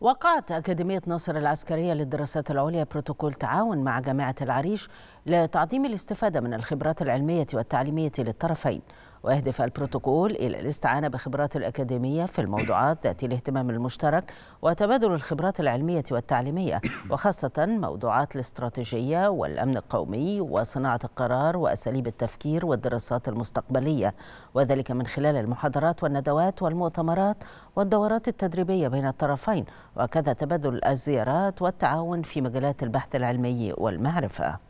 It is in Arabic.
وقعت أكاديمية ناصر العسكرية للدراسات العليا بروتوكول تعاون مع جامعة العريش لتعظيم الاستفادة من الخبرات العلمية والتعليمية للطرفين ويهدف البروتوكول إلى الاستعانة بخبرات الأكاديمية في الموضوعات ذات الاهتمام المشترك وتبادل الخبرات العلمية والتعليمية وخاصة موضوعات الاستراتيجية والأمن القومي وصناعة القرار وأساليب التفكير والدراسات المستقبلية وذلك من خلال المحاضرات والندوات والمؤتمرات والدورات التدريبية بين الطرفين وكذا تبادل الزيارات والتعاون في مجالات البحث العلمي والمعرفة